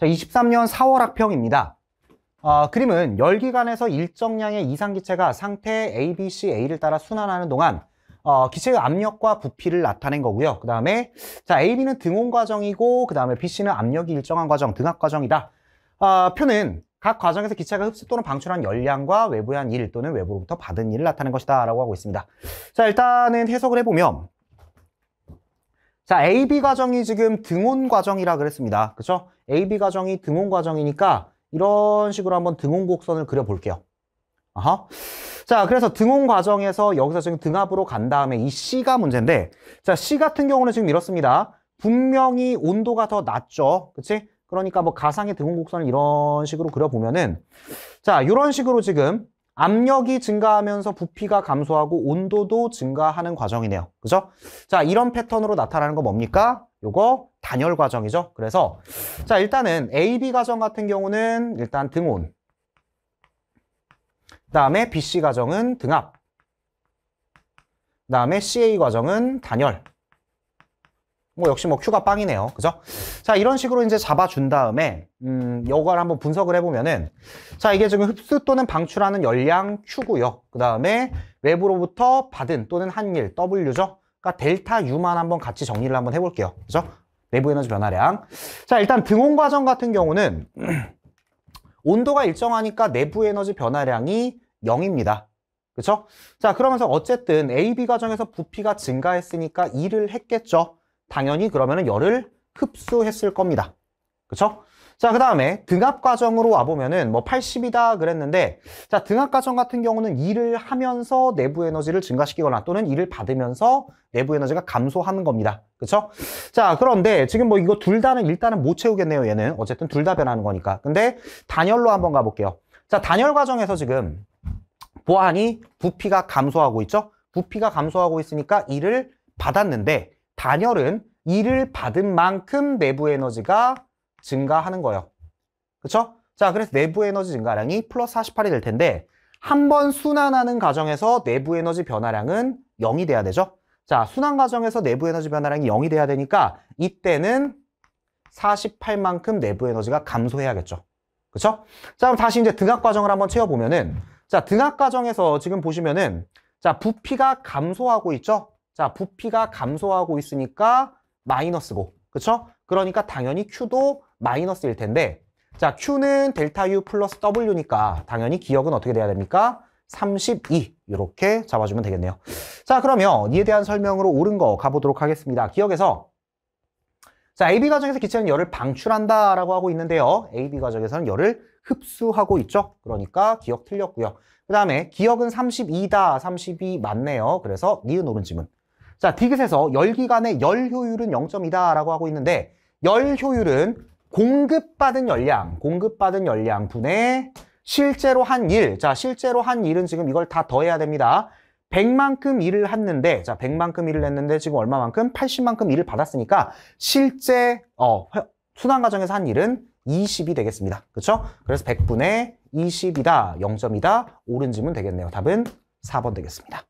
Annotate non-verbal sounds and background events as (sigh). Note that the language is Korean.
자, 23년 4월 학평입니다. 어, 그림은 열기관에서 일정량의 이상기체가 상태 A, B, C, A를 따라 순환하는 동안 어, 기체의 압력과 부피를 나타낸 거고요. 그 다음에 자 AB는 등온 과정이고 그 다음에 BC는 압력이 일정한 과정, 등압 과정이다. 어, 표는 각 과정에서 기체가 흡수 또는 방출한 열량과 외부의 한 일 또는 외부로부터 받은 일을 나타낸 것이다 라고 하고 있습니다 자 일단은 해석을 해보면 자, AB 과정이 지금 등온 과정이라 그랬습니다. 그렇죠? AB 과정이 등온 과정이니까 이런 식으로 한번 등온 곡선을 그려볼게요. 아하. 자, 그래서 등온 과정에서 여기서 지금 등압으로 간 다음에 이 C가 문제인데 자, C 같은 경우는 지금 이렇습니다. 분명히 온도가 더 낮죠. 그치? 그러니까 뭐 가상의 등온 곡선을 이런 식으로 그려보면은 자, 이런 식으로 지금 압력이 증가하면서 부피가 감소하고 온도도 증가하는 과정이네요. 그죠? 자, 이런 패턴으로 나타나는 거 뭡니까? 요거 단열 과정이죠. 그래서 자, 일단은 AB 과정 같은 경우는 일단 등온 그다음에 BC 과정은 등압 그다음에 CA 과정은 단열 뭐 역시 뭐 Q가 빵이네요. 그죠? 자, 이런 식으로 이제 잡아준 다음에, 음, 요걸 한번 분석을 해보면은, 자, 이게 지금 흡수 또는 방출하는 열량 Q고요. 그 다음에 외부로부터 받은 또는 한 일 W죠? 그러니까 델타 U만 한번 같이 정리를 한번 해볼게요. 그죠? 내부 에너지 변화량. 자, 일단 등온 과정 같은 경우는, (clears throat) 온도가 일정하니까 내부 에너지 변화량이 0입니다. 그렇죠? 자, 그러면서 어쨌든 AB 과정에서 부피가 증가했으니까 일을 했겠죠. 당연히 그러면 열을 흡수했을 겁니다. 그렇죠? 자, 그 다음에 등압 과정으로 와보면은 뭐 80이다 그랬는데 자, 등압 과정 같은 경우는 일을 하면서 내부 에너지를 증가시키거나 또는 일을 받으면서 내부 에너지가 감소하는 겁니다. 그렇죠? 자, 그런데 지금 뭐 이거 둘 다는 일단은 못 채우겠네요, 얘는. 어쨌든 둘 다 변하는 거니까. 근데 단열로 한번 가볼게요. 자, 단열 과정에서 지금 보안이 부피가 감소하고 있죠? 부피가 감소하고 있으니까 일을 받았는데 단열은 일을 받은 만큼 내부 에너지가 증가하는 거예요. 그렇죠? 자, 그래서 내부 에너지 증가량이 플러스 48이 될 텐데 한 번 순환하는 과정에서 내부 에너지 변화량은 0이 돼야 되죠. 자, 순환 과정에서 내부 에너지 변화량이 0이 돼야 되니까 이때는 48만큼 내부 에너지가 감소해야겠죠. 그렇죠? 자, 그럼 다시 이제 등압 과정을 한번 채워 보면은 자, 등압 과정에서 지금 보시면은 자, 부피가 감소하고 있죠? 자, 부피가 감소하고 있으니까 마이너스고. 그렇죠? 그러니까 당연히 Q도 마이너스일 텐데 자, Q는 델타 U 플러스 W니까 당연히 기억은 어떻게 돼야 됩니까? 32 이렇게 잡아주면 되겠네요. 자, 그러면 이에 대한 설명으로 옳은 거 가보도록 하겠습니다. 기억에서 자, AB 과정에서 기체는 열을 방출한다라고 하고 있는데요. AB 과정에서는 열을 흡수하고 있죠. 그러니까 기억 틀렸고요. 그 다음에 기억은 32다. 32 맞네요. 그래서 니은 오른 지문. 자, 디귿에서 열기관의 열 효율은 0.2다라고 하고 있는데 열 효율은 공급받은 열량, 공급받은 열량 분의 실제로 한 일, 자, 실제로 한 일은 지금 이걸 다 더해야 됩니다. 100만큼 일을 했는데, 자, 100만큼 일을 했는데 지금 얼마만큼? 80만큼 일을 받았으니까 실제 어, 순환 과정에서 한 일은 20이 되겠습니다. 그렇죠? 그래서 100분의 20이다, 0점이다. 오른 지문 되겠네요. 답은 4번 되겠습니다.